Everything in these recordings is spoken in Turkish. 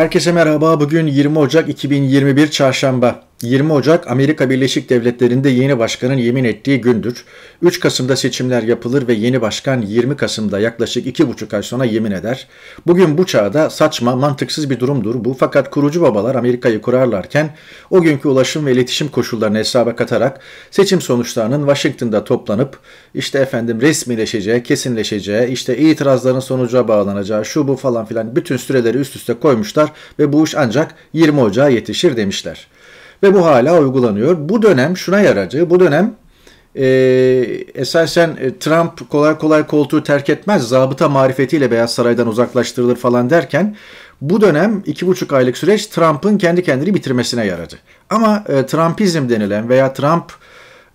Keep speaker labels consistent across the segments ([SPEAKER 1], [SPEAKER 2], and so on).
[SPEAKER 1] Herkese merhaba. Bugün 20 Ocak 2021 Çarşamba. 20 Ocak Amerika Birleşik Devletleri'nde yeni başkanın yemin ettiği gündür. 3 Kasım'da seçimler yapılır ve yeni başkan 20 Kasım'da yaklaşık 2,5 ay sonra yemin eder. Bugün bu çağda saçma, mantıksız bir durumdur bu fakat kurucu babalar Amerika'yı kurarlarken o günkü ulaşım ve iletişim koşullarını hesaba katarak seçim sonuçlarının Washington'da toplanıp işte efendim resmileşeceği, kesinleşeceği, işte itirazların sonuca bağlanacağı, şu bu falan filan bütün süreleri üst üste koymuşlar ve bu iş ancak 20 Ocak'a yetişir demişler. Ve bu hala uygulanıyor. Bu dönem şuna yaracı, bu dönem e, esasen e, Trump kolay kolay koltuğu terk etmez, zabıta marifetiyle Beyaz Saray'dan uzaklaştırılır falan derken bu dönem iki buçuk aylık süreç Trump'ın kendi kendini bitirmesine yaradı. Ama e, Trumpizm denilen veya Trump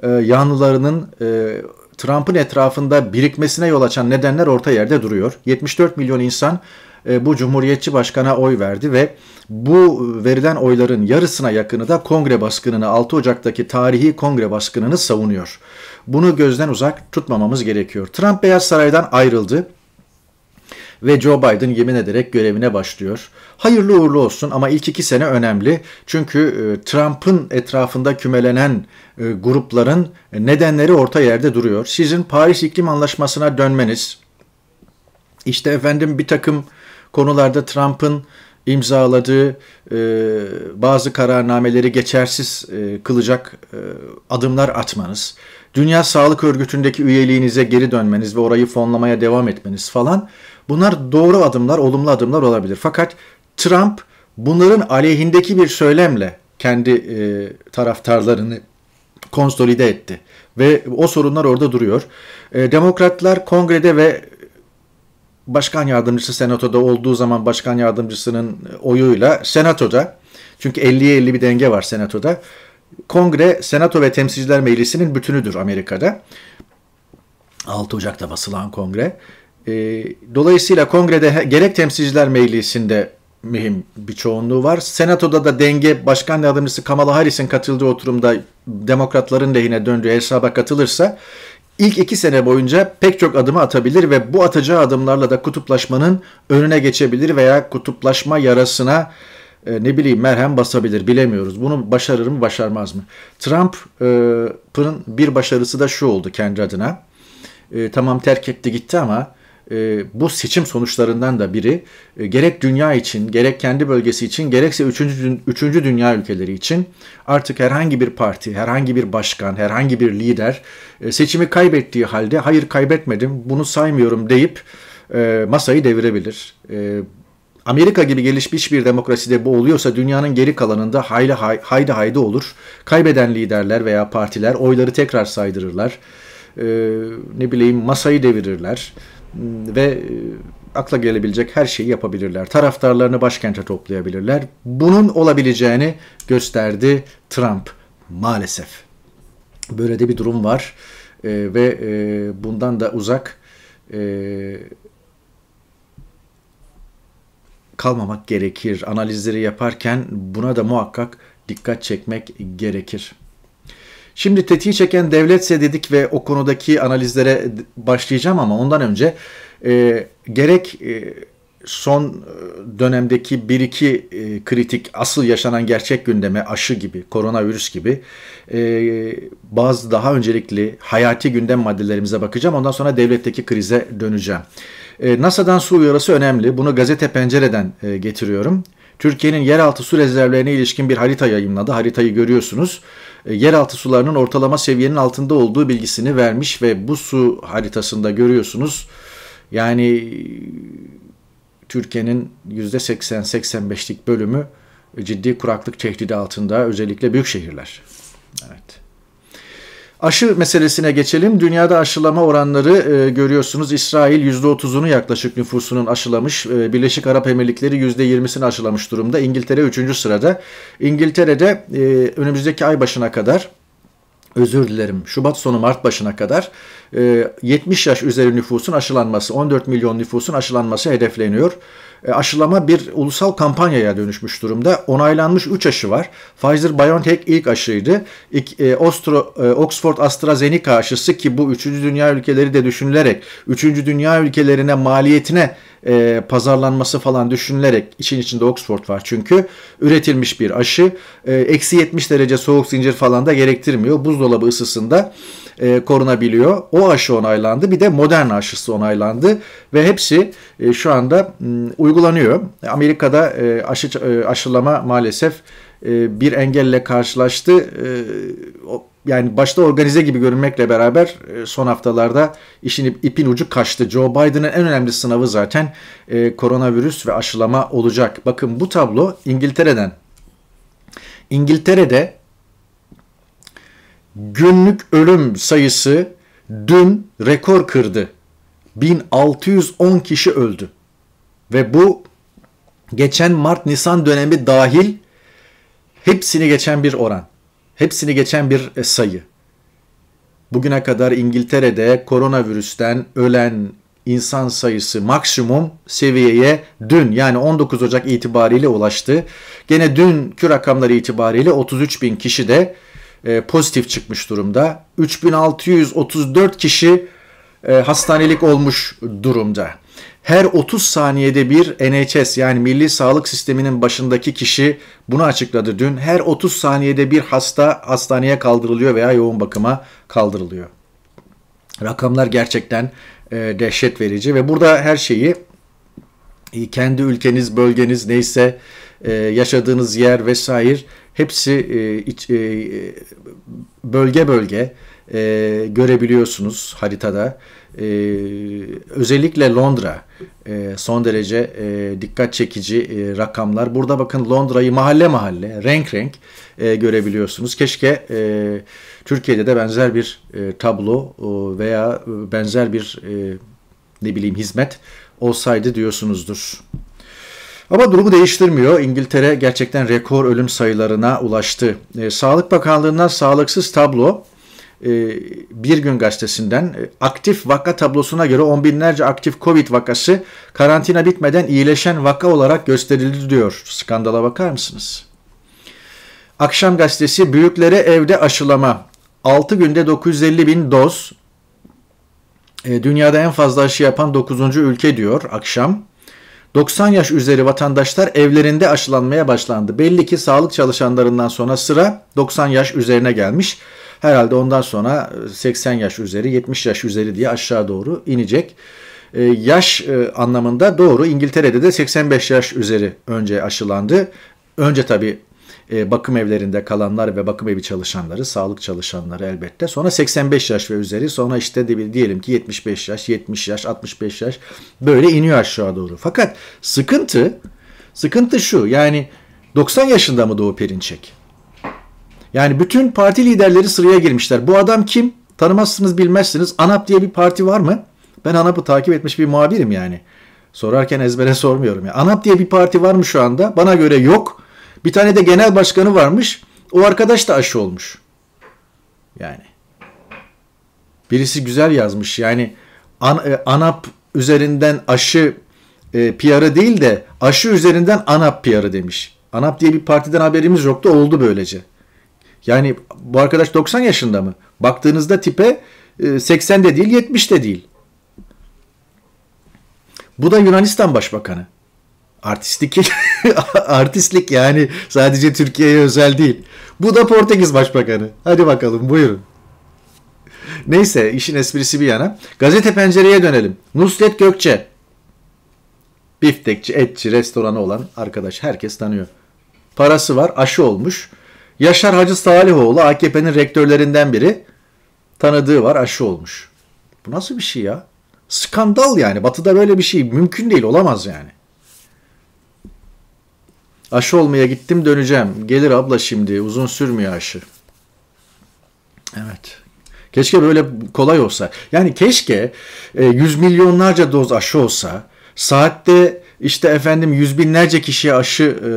[SPEAKER 1] e, yanlılarının e, Trump'ın etrafında birikmesine yol açan nedenler orta yerde duruyor. 74 milyon insan e, bu Cumhuriyetçi Başkan'a oy verdi ve bu verilen oyların yarısına yakını da kongre baskınını 6 Ocak'taki tarihi kongre baskınını savunuyor. Bunu gözden uzak tutmamamız gerekiyor. Trump Beyaz Saray'dan ayrıldı ve Joe Biden yemin ederek görevine başlıyor. Hayırlı uğurlu olsun ama ilk iki sene önemli. Çünkü e, Trump'ın etrafında kümelenen e, grupların nedenleri orta yerde duruyor. Sizin Paris İklim Anlaşması'na dönmeniz, işte efendim bir takım konularda Trump'ın imzaladığı e, bazı kararnameleri geçersiz e, kılacak e, adımlar atmanız, Dünya Sağlık Örgütü'ndeki üyeliğinize geri dönmeniz ve orayı fonlamaya devam etmeniz falan bunlar doğru adımlar, olumlu adımlar olabilir. Fakat Trump bunların aleyhindeki bir söylemle kendi e, taraftarlarını konsolide etti ve o sorunlar orada duruyor. E, demokratlar kongrede ve başkan yardımcısı senatoda olduğu zaman başkan yardımcısının e, oyuyla senatoda çünkü 50'ye 50 bir denge var senatoda. Kongre, senato ve temsilciler meclisinin bütünüdür Amerika'da. 6 Ocak'ta basılan kongre. E, dolayısıyla kongrede gerek temsilciler meclisinde mühim bir çoğunluğu var. Senatoda da denge başkan yardımcısı Kamala Harris'in katıldığı oturumda demokratların lehine döndüğü hesaba katılırsa ilk iki sene boyunca pek çok adımı atabilir ve bu atacağı adımlarla da kutuplaşmanın önüne geçebilir veya kutuplaşma yarasına e, ne bileyim merhem basabilir bilemiyoruz. Bunu başarır mı başarmaz mı? Trump'ın e, bir başarısı da şu oldu kendi adına. E, tamam terk etti gitti ama ee, bu seçim sonuçlarından da biri e, gerek dünya için gerek kendi bölgesi için gerekse üçüncü Üçüncü dünya ülkeleri için artık herhangi bir parti, herhangi bir başkan, herhangi bir lider e, seçimi kaybettiği halde hayır kaybetmedim bunu saymıyorum deyip e, masayı devirebilir. Amerika gibi gelişmiş bir demokraside bu oluyorsa dünyanın geri kalanında hayli hay, haydi haydi olur. Kaybeden liderler veya partiler oyları tekrar saydırırlar. Ee, ne bileyim masayı devirirler ve e, akla gelebilecek her şeyi yapabilirler. Taraftarlarını başkente toplayabilirler. Bunun olabileceğini gösterdi Trump maalesef. Böyle de bir durum var e, ve e, bundan da uzak e, kalmamak gerekir. Analizleri yaparken buna da muhakkak dikkat çekmek gerekir. Şimdi tetiği çeken devletse dedik ve o konudaki analizlere başlayacağım ama ondan önce e, gerek e, son e, dönemdeki bir iki e, kritik asıl yaşanan gerçek gündeme aşı gibi, koronavirüs gibi e, bazı daha öncelikli hayati gündem maddelerimize bakacağım. Ondan sonra devletteki krize döneceğim. E, NASA'dan su uyarısı önemli. Bunu gazete pencereden e, getiriyorum. Türkiye'nin yeraltı su rezervlerine ilişkin bir harita yayınladı. Haritayı görüyorsunuz. E, yeraltı sularının ortalama seviyenin altında olduğu bilgisini vermiş ve bu su haritasında görüyorsunuz. Yani e, Türkiye'nin %80-85'lik bölümü e, ciddi kuraklık tehdidi altında özellikle büyük şehirler. Aşı meselesine geçelim. Dünyada aşılama oranları e, görüyorsunuz. İsrail %30'unu yaklaşık nüfusunun aşılamış. E, Birleşik Arap Emirlikleri %20'sini aşılamış durumda. İngiltere 3. sırada. İngiltere'de e, önümüzdeki ay başına kadar özür dilerim Şubat sonu Mart başına kadar 70 e, yaş üzeri nüfusun aşılanması 14 milyon nüfusun aşılanması hedefleniyor. E, aşılama bir ulusal kampanyaya dönüşmüş durumda. Onaylanmış 3 aşı var. Pfizer-BioNTech ilk aşıydı. E, e, Oxford AstraZeneca aşısı ki bu 3. dünya ülkeleri de düşünülerek 3. dünya ülkelerine maliyetine e, pazarlanması falan düşünülerek için içinde Oxford var çünkü üretilmiş bir aşı. Eksi 70 derece soğuk zincir falan da gerektirmiyor. Buzdolabı ısısında e, korunabiliyor. O aşı onaylandı. Bir de modern aşısı onaylandı ve hepsi e, şu anda m, mm, uygulanıyor. Amerika'da e, aşı e, aşılama maalesef e, bir engelle karşılaştı. E, o, yani başta organize gibi görünmekle beraber e, son haftalarda işin ipin ucu kaçtı. Joe Biden'ın en önemli sınavı zaten e, koronavirüs ve aşılama olacak. Bakın bu tablo İngiltere'den. İngiltere'de günlük ölüm sayısı dün rekor kırdı. 1610 kişi öldü. Ve bu geçen Mart-Nisan dönemi dahil hepsini geçen bir oran. Hepsini geçen bir e, sayı. Bugüne kadar İngiltere'de koronavirüsten ölen insan sayısı maksimum seviyeye dün yani 19 Ocak itibariyle ulaştı. Gene dünkü rakamları itibariyle 33 bin kişi de e, pozitif çıkmış durumda. 3634 kişi e, hastanelik olmuş durumda. Her 30 saniyede bir NHS yani Milli Sağlık Sistemi'nin başındaki kişi bunu açıkladı dün. Her 30 saniyede bir hasta hastaneye kaldırılıyor veya yoğun bakıma kaldırılıyor. Rakamlar gerçekten e, dehşet verici ve burada her şeyi e, kendi ülkeniz, bölgeniz neyse yaşadığınız yer vesaire Hepsi e, iç, e, e, bölge bölge e, görebiliyorsunuz haritada. E, özellikle Londra e, son derece e, dikkat çekici e, rakamlar. Burada bakın Londra'yı mahalle mahalle, renk renk e, görebiliyorsunuz. Keşke e, Türkiye'de de benzer bir e, tablo e, veya benzer bir e, ne bileyim hizmet olsaydı diyorsunuzdur. Ama durumu değiştirmiyor. İngiltere gerçekten rekor ölüm sayılarına ulaştı. E, Sağlık Bakanlığı'ndan sağlıksız tablo e, Bir Gün Gazetesi'nden e, aktif vaka tablosuna göre on binlerce aktif Covid vakası karantina bitmeden iyileşen vaka olarak gösterildi diyor. Skandala bakar mısınız? Akşam Gazetesi büyüklere evde aşılama. 6 günde 950 bin doz. E, dünyada en fazla aşı yapan 9. ülke diyor akşam. 90 yaş üzeri vatandaşlar evlerinde aşılanmaya başlandı. Belli ki sağlık çalışanlarından sonra sıra 90 yaş üzerine gelmiş. Herhalde ondan sonra 80 e, yaş üzeri, 70 yaş üzeri diye aşağı doğru inecek. Ee, yaş e, anlamında doğru İngiltere'de de 85 yaş üzeri önce aşılandı. Önce tabii e, bakım evlerinde kalanlar ve bakım evi çalışanları, sağlık çalışanları elbette. Sonra 85 yaş ve üzeri, sonra işte diyelim ki 75 yaş, 70 yaş, 65 yaş böyle iniyor aşağı doğru. Fakat sıkıntı sıkıntı şu. Yani 90 yaşında mı Doğu Perinçek? Yani bütün parti liderleri sıraya girmişler. Bu adam kim? Tanımazsınız bilmezsiniz. ANAP diye bir parti var mı? Ben ANAP'ı takip etmiş bir muhabirim yani. Sorarken ezbere sormuyorum ya. ANAP diye bir parti var mı şu anda? Bana göre yok. Bir tane de genel başkanı varmış. O arkadaş da aşı olmuş. Yani. Birisi güzel yazmış. Yani an, e, ANAP üzerinden aşı e, PR'ı değil de aşı üzerinden ANAP PR'ı demiş. ANAP diye bir partiden haberimiz yoktu. Oldu böylece. Yani bu arkadaş 90 yaşında mı? Baktığınızda tipe 80 e, de değil 70 de değil. Bu da Yunanistan Başbakanı artistlik artistlik yani sadece Türkiye'ye özel değil. Bu da Portekiz Başbakanı. Hadi bakalım buyurun. Neyse işin esprisi bir yana. Gazete pencereye dönelim. Nusret Gökçe. Biftekçi, etçi, restoranı olan arkadaş herkes tanıyor. Parası var, aşı olmuş. Yaşar Hacı Salihoğlu AKP'nin rektörlerinden biri. Tanıdığı var, aşı olmuş. Bu nasıl bir şey ya? Skandal yani. Batı'da böyle bir şey mümkün değil, olamaz yani. Aşı olmaya gittim döneceğim. Gelir abla şimdi. Uzun sürmüyor aşı. Evet. Keşke böyle kolay olsa. Yani keşke e, yüz milyonlarca doz aşı olsa saatte işte efendim yüz binlerce kişiye aşı e,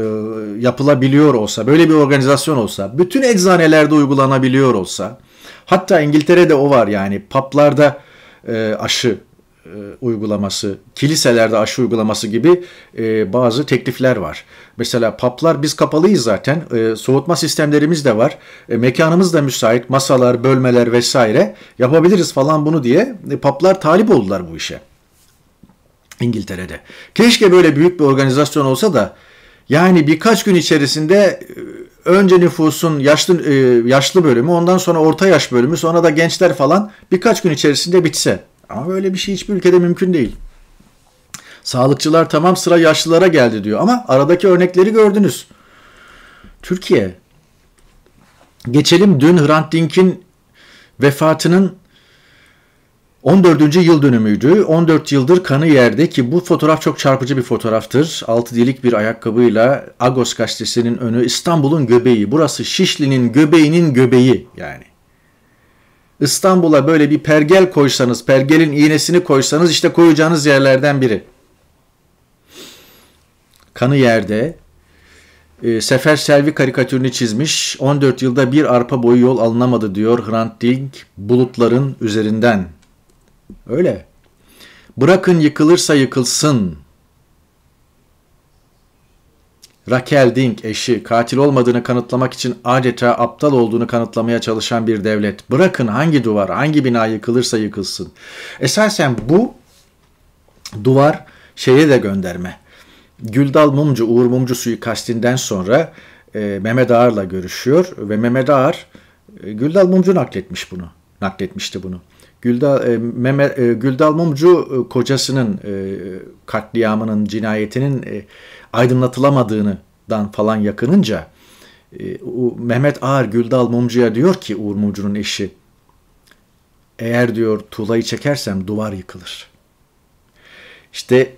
[SPEAKER 1] yapılabiliyor olsa, böyle bir organizasyon olsa, bütün eczanelerde uygulanabiliyor olsa, hatta İngiltere'de o var yani paplarda e, aşı e, uygulaması, kiliselerde aşı uygulaması gibi e, bazı teklifler var. Mesela paplar biz kapalıyız zaten, e, soğutma sistemlerimiz de var, mekanımız da müsait, masalar, bölmeler vesaire yapabiliriz falan bunu diye paplar talip oldular bu işe. İngiltere'de. Keşke böyle büyük bir organizasyon olsa da yani birkaç gün içerisinde önce nüfusun yaşlı yaşlı bölümü, ondan sonra orta yaş bölümü, sonra da gençler falan birkaç gün içerisinde bitse. Ama böyle bir şey hiçbir ülkede mümkün değil. Sağlıkçılar tamam sıra yaşlılara geldi diyor ama aradaki örnekleri gördünüz. Türkiye. Geçelim dün Hrant Dink'in vefatının 14. yıl dönümüydü. 14 yıldır kanı yerde ki bu fotoğraf çok çarpıcı bir fotoğraftır. Altı delik bir ayakkabıyla Agos gazetesinin önü İstanbul'un göbeği. Burası Şişli'nin göbeğinin göbeği yani. İstanbul'a böyle bir pergel koysanız, pergelin iğnesini koysanız işte koyacağınız yerlerden biri. Kanı yerde, e, Sefer Selvi karikatürünü çizmiş. 14 yılda bir arpa boyu yol alınamadı diyor Hrant Dink bulutların üzerinden. Öyle. Bırakın yıkılırsa yıkılsın. Raquel Dink eşi katil olmadığını kanıtlamak için adeta aptal olduğunu kanıtlamaya çalışan bir devlet. Bırakın hangi duvar, hangi bina yıkılırsa yıkılsın. Esasen bu duvar şeye de gönderme. Güldal Mumcu, Uğur Mumcu suikastinden sonra e, Mehmet Ağar'la görüşüyor ve Mehmet Ağar e, Güldal Mumcu nakletmiş bunu. Nakletmişti bunu. Güldal, e, Mehmet, e, Güldal Mumcu e, kocasının e, katliamının, cinayetinin e, aydınlatılamadığından falan yakınınca e, Mehmet Ağar Güldal Mumcu'ya diyor ki Uğur Mumcu'nun eşi eğer diyor tuğlayı çekersem duvar yıkılır. İşte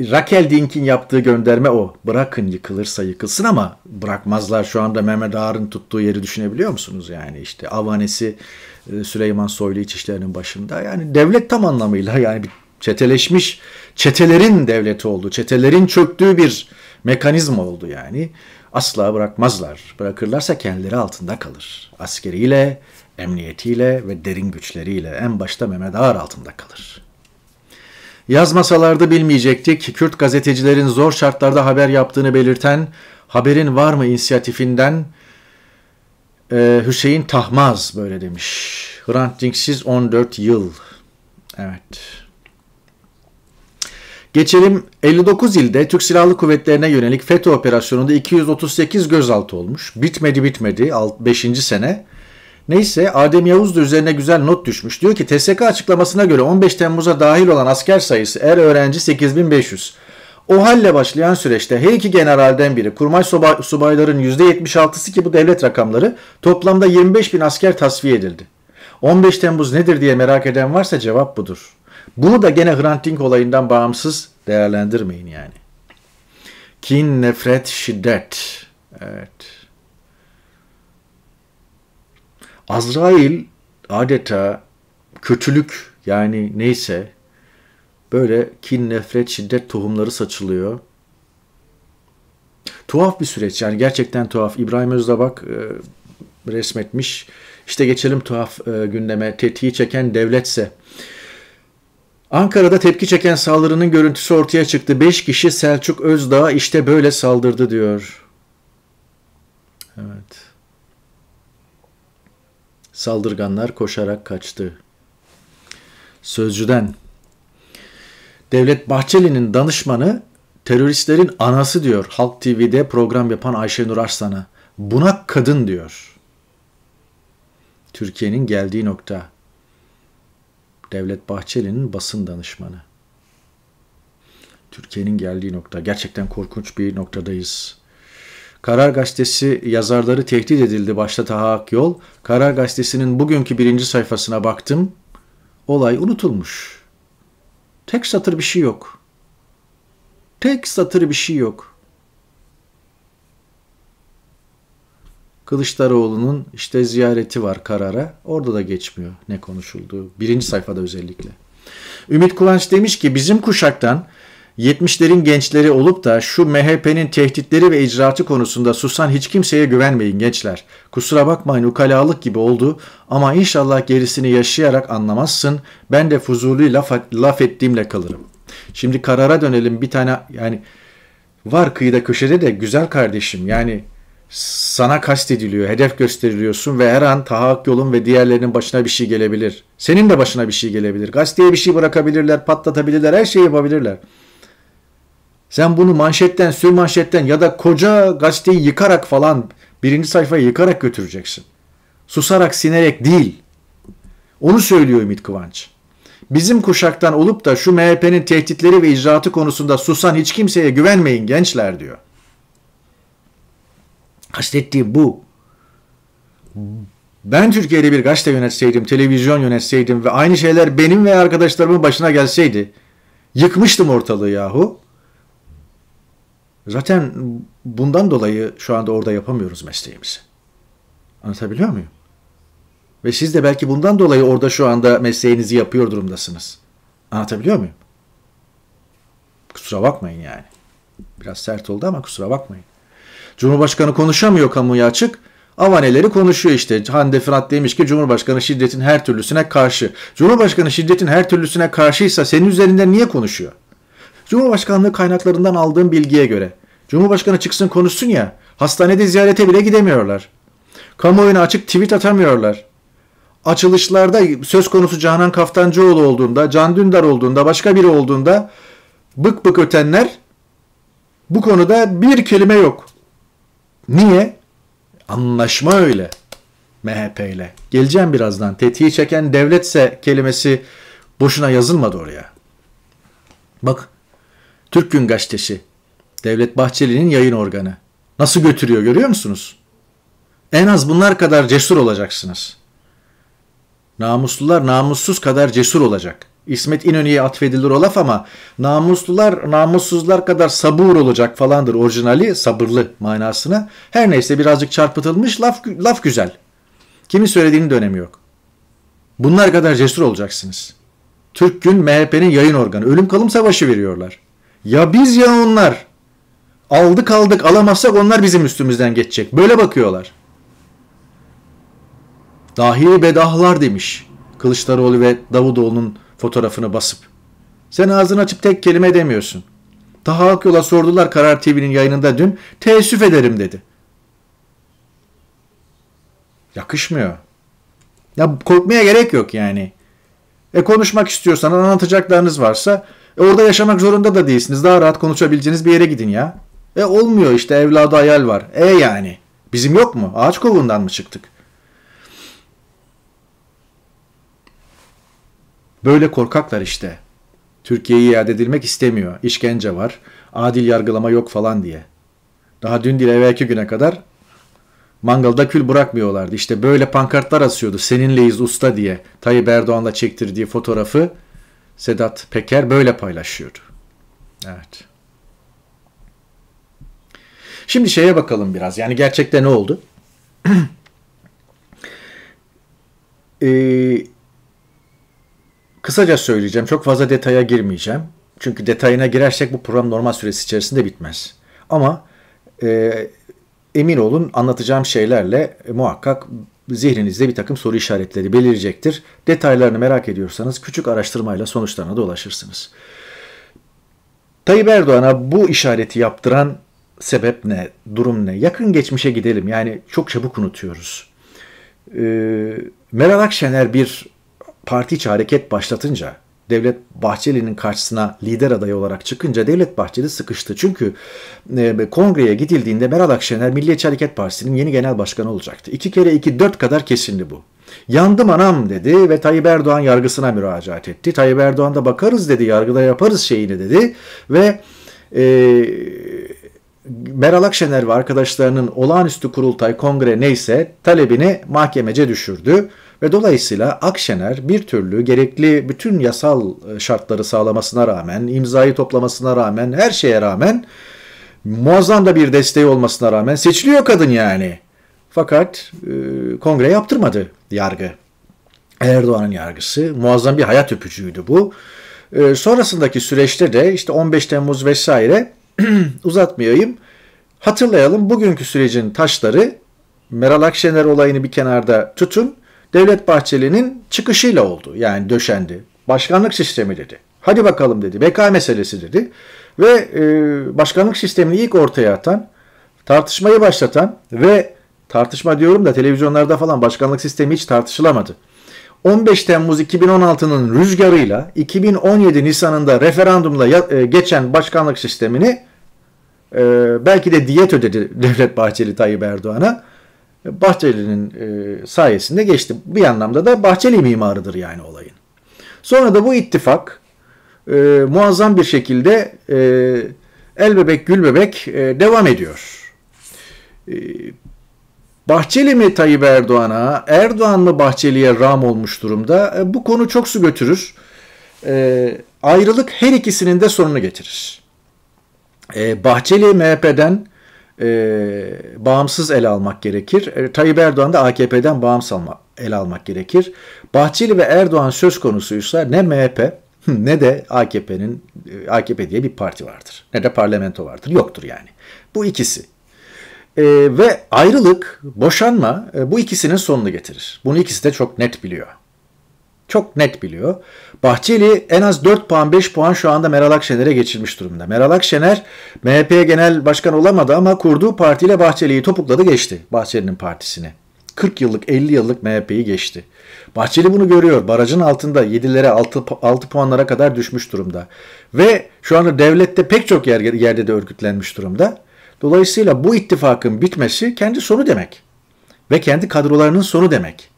[SPEAKER 1] Raquel Dink'in yaptığı gönderme o. Bırakın yıkılırsa yıkılsın ama bırakmazlar şu anda Mehmet Ağar'ın tuttuğu yeri düşünebiliyor musunuz? Yani işte avanesi e, Süleyman Soylu İçişleri'nin başında. Yani devlet tam anlamıyla yani bir çeteleşmiş çetelerin devleti oldu. Çetelerin çöktüğü bir mekanizma oldu yani. Asla bırakmazlar. Bırakırlarsa kendileri altında kalır. Askeriyle, emniyetiyle ve derin güçleriyle en başta Mehmet Ağar altında kalır. Yazmasalardı bilmeyecektik. Kürt gazetecilerin zor şartlarda haber yaptığını belirten Haberin Var mı inisiyatifinden e, Hüseyin Tahmaz böyle demiş. Hrant Dink'siz 14 yıl. Evet. Geçelim 59 ilde Türk Silahlı Kuvvetlerine yönelik FETÖ operasyonunda 238 gözaltı olmuş. Bitmedi bitmedi 5. sene. Neyse Adem Yavuz da üzerine güzel not düşmüş. Diyor ki TSK açıklamasına göre 15 Temmuz'a dahil olan asker sayısı er öğrenci 8500. O halle başlayan süreçte her iki generalden biri kurmay subay, subayların %76'sı ki bu devlet rakamları toplamda 25 bin asker tasfiye edildi. 15 Temmuz nedir diye merak eden varsa cevap budur. Bunu da gene Hrant Dink olayından bağımsız değerlendirmeyin yani. Kin, nefret, şiddet. Evet. Azrail adeta kötülük yani neyse böyle kin, nefret, şiddet tohumları saçılıyor. Tuhaf bir süreç yani gerçekten tuhaf. İbrahim Özda bak e, resmetmiş. İşte geçelim tuhaf e, gündeme. Tetiği çeken devletse. Ankara'da tepki çeken saldırının görüntüsü ortaya çıktı. 5 kişi Selçuk Özdağ, işte böyle saldırdı diyor. Evet. Saldırganlar koşarak kaçtı. Sözcüden Devlet Bahçeli'nin danışmanı teröristlerin anası diyor. Halk TV'de program yapan Ayşenur Arslan'a. Buna kadın diyor. Türkiye'nin geldiği nokta. Devlet Bahçeli'nin basın danışmanı. Türkiye'nin geldiği nokta. Gerçekten korkunç bir noktadayız. Karar Gazetesi yazarları tehdit edildi. Başta Taha Akyol. Karar Gazetesi'nin bugünkü birinci sayfasına baktım. Olay unutulmuş. Tek satır bir şey yok. Tek satır bir şey yok. Kılıçdaroğlu'nun işte ziyareti var karara. Orada da geçmiyor ne konuşulduğu. Birinci sayfada özellikle. Ümit Kıvanç demiş ki bizim kuşaktan 70'lerin gençleri olup da şu MHP'nin tehditleri ve icraatı konusunda susan hiç kimseye güvenmeyin gençler. Kusura bakmayın ukalalık gibi oldu ama inşallah gerisini yaşayarak anlamazsın. Ben de fuzuli laf, laf ettiğimle kalırım. Şimdi karara dönelim bir tane yani var kıyıda köşede de güzel kardeşim yani sana kastediliyor, hedef gösteriliyorsun ve her an tahakkuk yolun ve diğerlerinin başına bir şey gelebilir. Senin de başına bir şey gelebilir. Gazeteye bir şey bırakabilirler, patlatabilirler, her şeyi yapabilirler. Sen bunu manşetten, sür manşetten ya da koca gazeteyi yıkarak falan birinci sayfayı yıkarak götüreceksin. Susarak, sinerek değil. Onu söylüyor Ümit Kıvanç. Bizim kuşaktan olup da şu MHP'nin tehditleri ve icraatı konusunda susan hiç kimseye güvenmeyin gençler diyor kastettiği bu. Ben Türkiye'de bir gazete yönetseydim, televizyon yönetseydim ve aynı şeyler benim ve arkadaşlarımın başına gelseydi yıkmıştım ortalığı yahu. Zaten bundan dolayı şu anda orada yapamıyoruz mesleğimizi. Anlatabiliyor muyum? Ve siz de belki bundan dolayı orada şu anda mesleğinizi yapıyor durumdasınız. Anlatabiliyor muyum? Kusura bakmayın yani. Biraz sert oldu ama kusura bakmayın. Cumhurbaşkanı konuşamıyor kamuya açık. Avaneleri konuşuyor işte. Hande Fırat demiş ki Cumhurbaşkanı şiddetin her türlüsüne karşı. Cumhurbaşkanı şiddetin her türlüsüne karşıysa senin üzerinden niye konuşuyor? Cumhurbaşkanlığı kaynaklarından aldığım bilgiye göre. Cumhurbaşkanı çıksın konuşsun ya. Hastanede ziyarete bile gidemiyorlar. Kamuoyuna açık tweet atamıyorlar. Açılışlarda söz konusu Canan Kaftancıoğlu olduğunda, Can Dündar olduğunda, başka biri olduğunda bık bık ötenler bu konuda bir kelime yok. Niye? Anlaşma öyle. MHP ile. Geleceğim birazdan. Tetiği çeken devletse kelimesi boşuna yazılmadı oraya. Bak Türk Gün Gazetesi. Devlet Bahçeli'nin yayın organı. Nasıl götürüyor görüyor musunuz? En az bunlar kadar cesur olacaksınız. Namuslular namussuz kadar cesur olacak. İsmet İnönü'ye atfedilir o laf ama namuslular namussuzlar kadar sabur olacak falandır orijinali sabırlı manasına. Her neyse birazcık çarpıtılmış laf, laf güzel. Kimi söylediğinin de önemi yok. Bunlar kadar cesur olacaksınız. Türk Gün MHP'nin yayın organı. Ölüm kalım savaşı veriyorlar. Ya biz ya onlar. Aldık aldık alamazsak onlar bizim üstümüzden geçecek. Böyle bakıyorlar. Dahi bedahlar demiş Kılıçdaroğlu ve Davutoğlu'nun fotoğrafını basıp. Sen ağzını açıp tek kelime demiyorsun. Taha Akyol'a sordular Karar TV'nin yayınında dün. Teessüf ederim dedi. Yakışmıyor. Ya korkmaya gerek yok yani. E konuşmak istiyorsan anlatacaklarınız varsa e orada yaşamak zorunda da değilsiniz. Daha rahat konuşabileceğiniz bir yere gidin ya. E olmuyor işte evladı hayal var. E yani. Bizim yok mu? Ağaç kovundan mı çıktık? Böyle korkaklar işte. Türkiye'yi iade edilmek istemiyor. İşkence var. Adil yargılama yok falan diye. Daha dün değil evvelki güne kadar mangalda kül bırakmıyorlardı. İşte böyle pankartlar asıyordu. Seninleyiz usta diye Tayyip Erdoğan'la çektirdiği fotoğrafı Sedat Peker böyle paylaşıyordu. Evet. Şimdi şeye bakalım biraz. Yani gerçekte ne oldu? ee, Kısaca söyleyeceğim. Çok fazla detaya girmeyeceğim. Çünkü detayına girersek bu program normal süresi içerisinde bitmez. Ama e, emin olun anlatacağım şeylerle e, muhakkak zihninizde bir takım soru işaretleri belirecektir. Detaylarını merak ediyorsanız küçük araştırmayla sonuçlarına da ulaşırsınız. Tayyip Erdoğan'a bu işareti yaptıran sebep ne, durum ne? Yakın geçmişe gidelim. Yani çok çabuk unutuyoruz. Ee, Meral Akşener bir parti içi hareket başlatınca Devlet Bahçeli'nin karşısına lider adayı olarak çıkınca Devlet Bahçeli sıkıştı. Çünkü e, kongreye gidildiğinde Meral Akşener Milliyetçi Hareket Partisi'nin yeni genel başkanı olacaktı. İki kere iki dört kadar kesinli bu. Yandım anam dedi ve Tayyip Erdoğan yargısına müracaat etti. Tayyip Erdoğan da bakarız dedi, yargıda yaparız şeyini dedi ve e, Meral Akşener ve arkadaşlarının olağanüstü kurultay kongre neyse talebini mahkemece düşürdü. Ve dolayısıyla Akşener bir türlü gerekli bütün yasal e, şartları sağlamasına rağmen, imzayı toplamasına rağmen, her şeye rağmen muazzam da bir desteği olmasına rağmen seçiliyor kadın yani. Fakat e, kongre yaptırmadı yargı. Erdoğan'ın yargısı muazzam bir hayat öpücüğüydü bu. E, sonrasındaki süreçte de işte 15 Temmuz vesaire uzatmayayım. Hatırlayalım bugünkü sürecin taşları Meral Akşener olayını bir kenarda tutun. Devlet Bahçeli'nin çıkışıyla oldu. Yani döşendi. Başkanlık sistemi dedi. Hadi bakalım dedi. BK meselesi dedi. Ve e, başkanlık sistemini ilk ortaya atan, tartışmayı başlatan ve tartışma diyorum da televizyonlarda falan başkanlık sistemi hiç tartışılamadı. 15 Temmuz 2016'nın rüzgarıyla 2017 Nisan'ında referandumla e, geçen başkanlık sistemini e, belki de diyet ödedi Devlet Bahçeli Tayyip Erdoğan'a. Bahçeli'nin e, sayesinde geçti. Bir anlamda da Bahçeli mimarıdır yani olayın. Sonra da bu ittifak e, muazzam bir şekilde e, el bebek gül bebek devam ediyor. Bahçeli mi Tayyip Erdoğan'a, Erdoğan mı Bahçeli'ye ram olmuş durumda? bu konu çok su götürür. ayrılık her ikisinin de sorunu getirir. Bahçeli MHP'den e, bağımsız ele almak gerekir. E, Tayyip Erdoğan da AKP'den bağımsız alma, ele almak gerekir. Bahçeli ve Erdoğan söz konusuysa ne MHP ne de AKP'nin e, AKP diye bir parti vardır. Ne de parlamento vardır. Yoktur yani. Bu ikisi. E, ve ayrılık, boşanma e, bu ikisinin sonunu getirir. Bunu ikisi de çok net biliyor çok net biliyor. Bahçeli en az 4 puan 5 puan şu anda Meral Akşener'e geçirmiş durumda. Meral Akşener MHP genel başkan olamadı ama kurduğu partiyle Bahçeli'yi topukladı geçti Bahçeli'nin partisini. 40 yıllık 50 yıllık MHP'yi geçti. Bahçeli bunu görüyor. Barajın altında 7'lere 6, 6 puanlara kadar düşmüş durumda. Ve şu anda devlette pek çok yer, yerde de örgütlenmiş durumda. Dolayısıyla bu ittifakın bitmesi kendi sonu demek. Ve kendi kadrolarının sonu demek.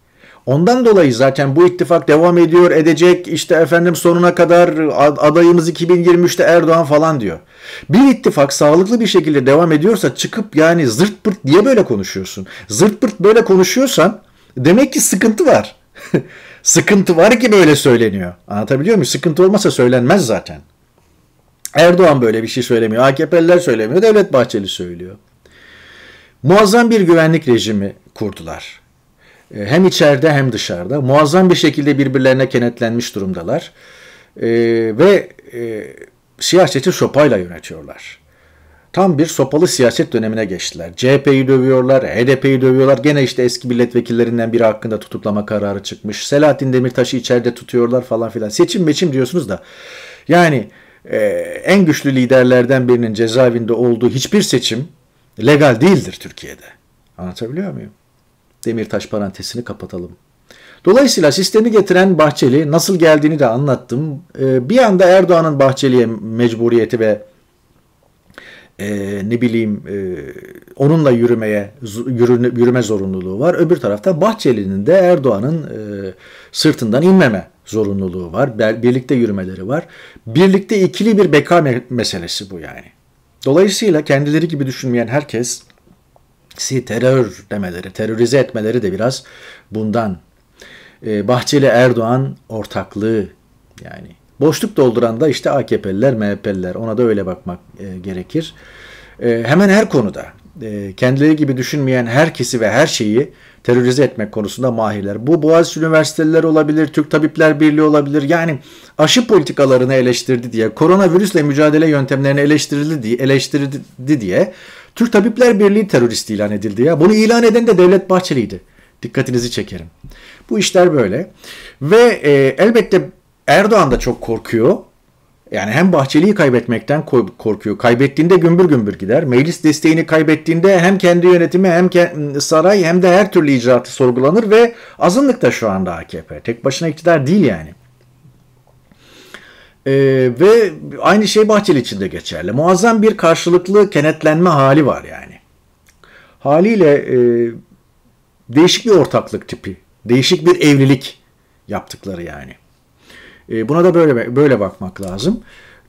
[SPEAKER 1] Ondan dolayı zaten bu ittifak devam ediyor, edecek. İşte efendim sonuna kadar adayımız 2023'te Erdoğan falan diyor. Bir ittifak sağlıklı bir şekilde devam ediyorsa çıkıp yani zırt pırt diye böyle konuşuyorsun? Zırt pırt böyle konuşuyorsan demek ki sıkıntı var. sıkıntı var ki böyle söyleniyor. Anlatabiliyor muyum? Sıkıntı olmasa söylenmez zaten. Erdoğan böyle bir şey söylemiyor. AKP'liler söylemiyor. Devlet Bahçeli söylüyor. Muazzam bir güvenlik rejimi kurdular. E, hem içeride hem dışarıda muazzam bir şekilde birbirlerine kenetlenmiş durumdalar e, ve e, siyaseti sopayla yönetiyorlar. Tam bir sopalı siyaset dönemine geçtiler. CHP'yi dövüyorlar, HDP'yi dövüyorlar. Gene işte eski milletvekillerinden biri hakkında tutuklama kararı çıkmış. Selahattin Demirtaş'ı içeride tutuyorlar falan filan. Seçim meçim diyorsunuz da. Yani e, en güçlü liderlerden birinin cezaevinde olduğu hiçbir seçim legal değildir Türkiye'de. Anlatabiliyor muyum? Demirtaş parantezini kapatalım. Dolayısıyla sistemi getiren Bahçeli nasıl geldiğini de anlattım. Ee, bir anda Erdoğan'ın Bahçeli'ye mecburiyeti ve e, ne bileyim e, onunla yürümeye yürüne, yürüme zorunluluğu var. Öbür tarafta Bahçeli'nin de Erdoğan'ın e, sırtından inmeme zorunluluğu var. Birlikte yürümeleri var. Birlikte ikili bir beka meselesi bu yani. Dolayısıyla kendileri gibi düşünmeyen herkes etkisi terör demeleri, terörize etmeleri de biraz bundan. Ee, Bahçeli Erdoğan ortaklığı yani boşluk dolduran da işte AKP'liler, MHP'liler ona da öyle bakmak e, gerekir. Ee, hemen her konuda e, kendileri gibi düşünmeyen herkesi ve her şeyi terörize etmek konusunda mahirler. Bu Boğaziçi Üniversiteleri olabilir, Türk Tabipler Birliği olabilir. Yani aşı politikalarını eleştirdi diye, koronavirüsle mücadele yöntemlerini eleştirildi diye, eleştirildi diye Türk Tabipler Birliği terörist ilan edildi ya. Bunu ilan eden de Devlet Bahçeli'ydi. Dikkatinizi çekerim. Bu işler böyle. Ve e, elbette Erdoğan da çok korkuyor. Yani hem Bahçeli'yi kaybetmekten korkuyor. Kaybettiğinde gümbür gümbür gider. Meclis desteğini kaybettiğinde hem kendi yönetimi hem saray hem de her türlü icraatı sorgulanır ve azınlık da şu anda AKP. Tek başına iktidar değil yani. Ee, ve aynı şey Bahçeli için de geçerli. Muazzam bir karşılıklı kenetlenme hali var yani. Haliyle e, değişik bir ortaklık tipi, değişik bir evlilik yaptıkları yani. E, buna da böyle böyle bakmak lazım.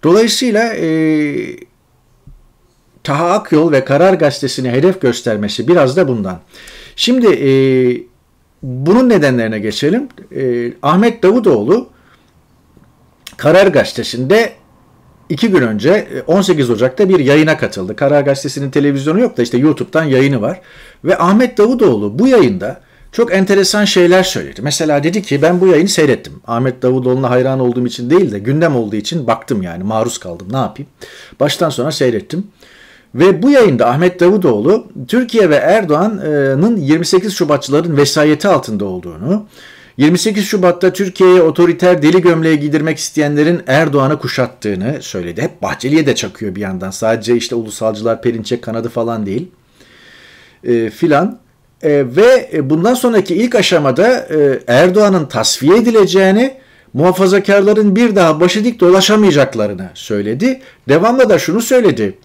[SPEAKER 1] Dolayısıyla e, Taha Akyol ve Karar Gazetesi'ni hedef göstermesi biraz da bundan. Şimdi e, bunun nedenlerine geçelim. E, Ahmet Davutoğlu Karar gazetesinde iki gün önce 18 e, Ocak'ta bir yayına katıldı. Karar Gazetesi'nin televizyonu yok da işte YouTube'dan yayını var. Ve Ahmet Davutoğlu bu yayında çok enteresan şeyler söyledi. Mesela dedi ki ben bu yayını seyrettim. Ahmet Davutoğlu'na hayran olduğum için değil de gündem olduğu için baktım yani maruz kaldım ne yapayım. Baştan sona seyrettim. Ve bu yayında Ahmet Davutoğlu Türkiye ve Erdoğan'ın e, 28 Şubatçıların vesayeti altında olduğunu, 28 Şubat'ta Türkiye'ye otoriter deli gömleği giydirmek isteyenlerin Erdoğan'ı kuşattığını söyledi. Hep Bahçeli'ye de çakıyor bir yandan. Sadece işte ulusalcılar Perinçek kanadı falan değil. E, filan. E, ve bundan sonraki ilk aşamada e, Erdoğan'ın tasfiye edileceğini muhafazakarların bir daha başı dik dolaşamayacaklarını söyledi. Devamla da şunu söyledi.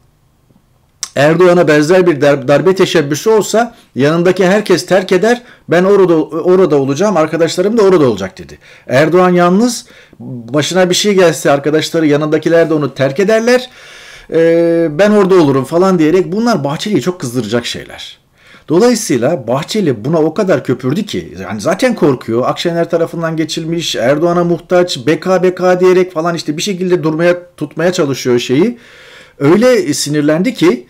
[SPEAKER 1] Erdoğan'a benzer bir darbe teşebbüsü olsa yanındaki herkes terk eder. Ben orada orada olacağım. Arkadaşlarım da orada olacak dedi. Erdoğan yalnız başına bir şey gelse arkadaşları yanındakiler de onu terk ederler. Ee, ben orada olurum falan diyerek bunlar Bahçeli'yi çok kızdıracak şeyler. Dolayısıyla Bahçeli buna o kadar köpürdü ki yani zaten korkuyor. Akşener tarafından geçilmiş, Erdoğan'a muhtaç, BK BK diyerek falan işte bir şekilde durmaya tutmaya çalışıyor şeyi. Öyle sinirlendi ki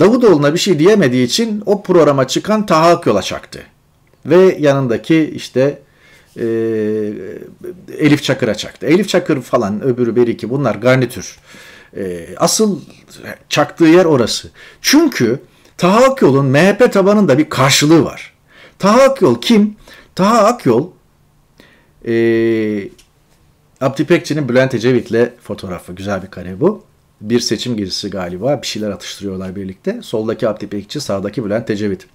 [SPEAKER 1] Davutoğlu'na bir şey diyemediği için o programa çıkan Taha Akyola çaktı. Ve yanındaki işte e, Elif Çakır'a çaktı. Elif Çakır falan öbürü beriki bunlar garnitür. E, asıl çaktığı yer orası. Çünkü Taha Akyol'un MHP tabanında bir karşılığı var. Taha Akyol kim? Taha Akyol e, Abdi Pekçi'nin Bülent Ecevit'le fotoğrafı. Güzel bir kare bu bir seçim gerisi galiba. Bir şeyler atıştırıyorlar birlikte. Soldaki Abdi Pekçi, sağdaki Bülent Tecevit.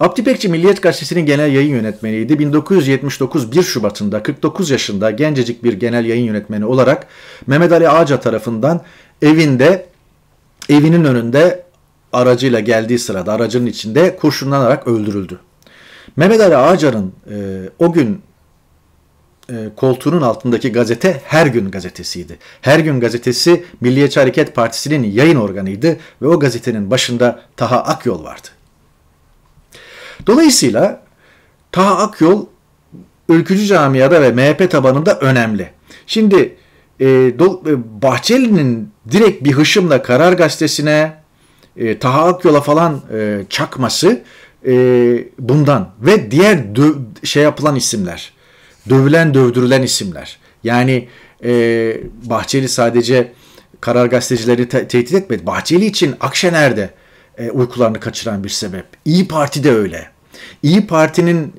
[SPEAKER 1] Abdi Pekçi Milliyet Gazetesi'nin genel yayın yönetmeniydi. 1979 1 Şubat'ında 49 yaşında gencecik bir genel yayın yönetmeni olarak Mehmet Ali Ağca tarafından evinde evinin önünde aracıyla geldiği sırada aracının içinde kurşunlanarak öldürüldü. Mehmet Ali Ağca'nın e, o gün e, koltuğunun altındaki gazete Her Gün gazetesiydi. Her Gün gazetesi Milliyetçi Hareket Partisi'nin yayın organıydı ve o gazetenin başında Taha Akyol vardı. Dolayısıyla Taha Akyol ülkücü camiada ve MHP tabanında önemli. Şimdi e, e, Bahçeli'nin direkt bir hışımla Karar Gazetesi'ne, e, Taha Akyol'a falan e, çakması e, bundan ve diğer şey yapılan isimler dövülen dövdürülen isimler. Yani e, Bahçeli sadece karar gazetecileri te- tehdit etmedi. Bahçeli için Akşener'de e, uykularını kaçıran bir sebep. İyi Parti de öyle. İyi Parti'nin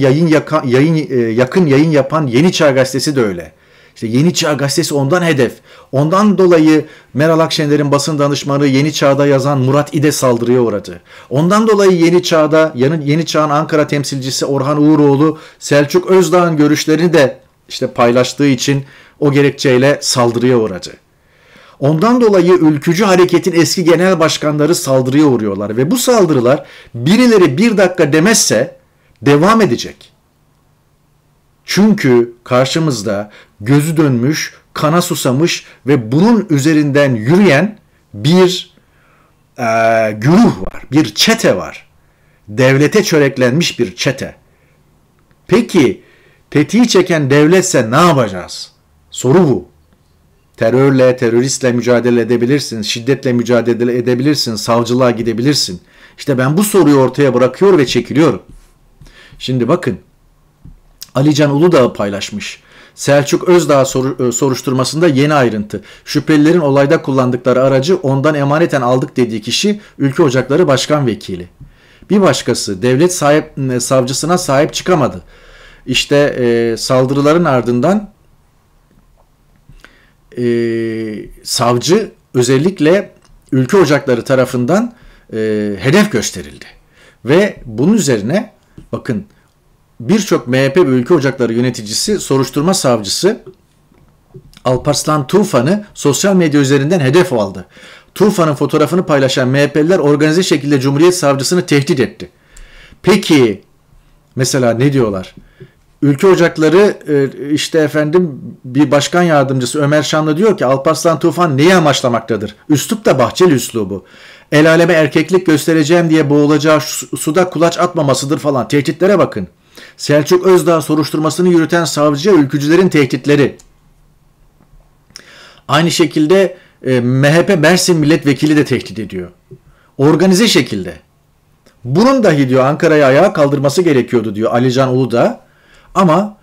[SPEAKER 1] yayın yaka, yayın e, yakın yayın yapan Yeni Çağ gazetesi de öyle. İşte Yeni Çağ gazetesi ondan hedef. Ondan dolayı Meral Akşener'in basın danışmanı Yeni Çağ'da yazan Murat İde saldırıya uğradı. Ondan dolayı Yeni Çağ'da Yeni Çağ'ın Ankara temsilcisi Orhan Uğuroğlu Selçuk Özdağ'ın görüşlerini de işte paylaştığı için o gerekçeyle saldırıya uğradı. Ondan dolayı ülkücü hareketin eski genel başkanları saldırıya uğruyorlar ve bu saldırılar birileri bir dakika demezse devam edecek. Çünkü karşımızda gözü dönmüş, kana susamış ve bunun üzerinden yürüyen bir e, güruh var, bir çete var. Devlete çöreklenmiş bir çete. Peki tetiği çeken devletse ne yapacağız? Soru bu. Terörle, teröristle mücadele edebilirsin, şiddetle mücadele edebilirsin, savcılığa gidebilirsin. İşte ben bu soruyu ortaya bırakıyor ve çekiliyorum. Şimdi bakın Ali Can Uludağ paylaşmış. Selçuk Özdağ soru, e, soruşturmasında yeni ayrıntı. Şüphelilerin olayda kullandıkları aracı ondan emaneten aldık dediği kişi Ülke Ocakları Başkan Vekili. Bir başkası devlet sahip, savcısına sahip çıkamadı. İşte e, saldırıların ardından e, savcı özellikle ülke ocakları tarafından e, hedef gösterildi. Ve bunun üzerine bakın birçok MHP ve ülke ocakları yöneticisi, soruşturma savcısı Alparslan Tufan'ı sosyal medya üzerinden hedef aldı. Tufan'ın fotoğrafını paylaşan MHP'liler organize şekilde Cumhuriyet Savcısını tehdit etti. Peki mesela ne diyorlar? Ülke Ocakları e, işte efendim bir başkan yardımcısı Ömer Şanlı diyor ki Alparslan Tufan neyi amaçlamaktadır? Üslup da Bahçeli üslubu. El aleme erkeklik göstereceğim diye boğulacağı suda kulaç atmamasıdır falan. Tehditlere bakın. Selçuk Özdağ soruşturmasını yürüten savcıya ülkücülerin tehditleri. Aynı şekilde e, MHP Mersin milletvekili de tehdit ediyor. Organize şekilde. Bunun dahi diyor Ankara'ya ayağa kaldırması gerekiyordu diyor Alican Ulu da. Ama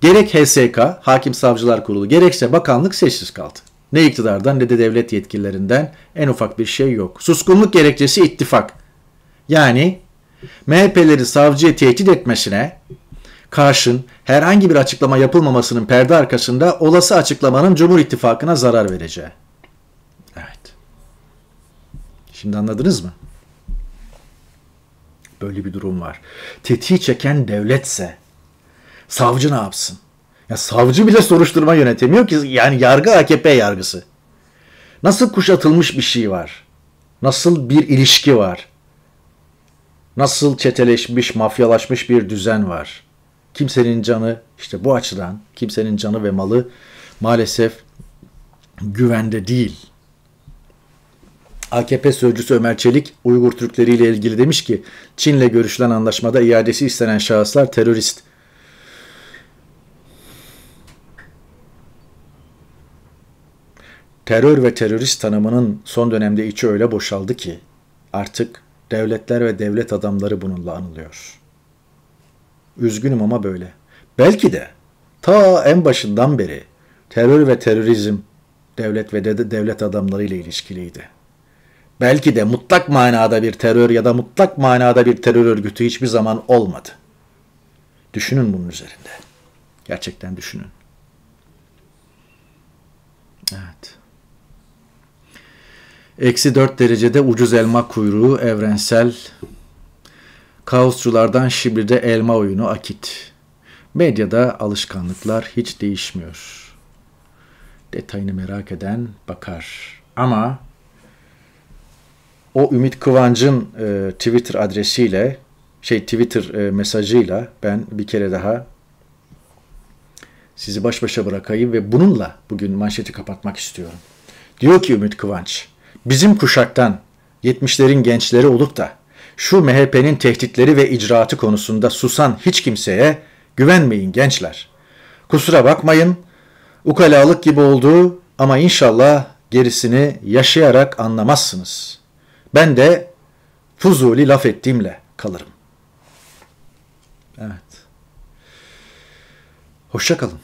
[SPEAKER 1] gerek HSK, Hakim Savcılar Kurulu, gerekse bakanlık sessiz kaldı. Ne iktidardan ne de devlet yetkililerinden en ufak bir şey yok. Suskunluk gerekçesi ittifak. Yani MHP'leri savcıya tehdit etmesine karşın herhangi bir açıklama yapılmamasının perde arkasında olası açıklamanın Cumhur İttifakı'na zarar vereceği. Evet. Şimdi anladınız mı? Böyle bir durum var. Tetiği çeken devletse savcı ne yapsın? Ya savcı bile soruşturma yönetemiyor ki yani yargı AKP yargısı. Nasıl kuşatılmış bir şey var? Nasıl bir ilişki var? Nasıl çeteleşmiş, mafyalaşmış bir düzen var? Kimsenin canı işte bu açıdan kimsenin canı ve malı maalesef güvende değil. AKP sözcüsü Ömer Çelik Uygur Türkleri ile ilgili demiş ki Çin'le görüşülen anlaşmada iadesi istenen şahıslar terörist. Terör ve terörist tanımının son dönemde içi öyle boşaldı ki artık devletler ve devlet adamları bununla anılıyor.'' Üzgünüm ama böyle. Belki de ta en başından beri terör ve terörizm devlet ve de devlet adamlarıyla ilişkiliydi. Belki de mutlak manada bir terör ya da mutlak manada bir terör örgütü hiçbir zaman olmadı. Düşünün bunun üzerinde. Gerçekten düşünün. Evet. Eksi 4 derecede ucuz elma kuyruğu evrensel Kaosculardan Şibride elma oyunu akit. Medyada alışkanlıklar hiç değişmiyor. Detayını merak eden bakar. Ama o Ümit Kıvanç'ın e, Twitter adresiyle şey Twitter e, mesajıyla ben bir kere daha sizi baş başa bırakayım ve bununla bugün manşeti kapatmak istiyorum. Diyor ki Ümit Kıvanç, bizim kuşaktan 70'lerin gençleri olup da şu MHP'nin tehditleri ve icraatı konusunda susan hiç kimseye güvenmeyin gençler. Kusura bakmayın, ukalalık gibi oldu ama inşallah gerisini yaşayarak anlamazsınız. Ben de Fuzuli laf ettiğimle kalırım. Evet. hoşçakalın.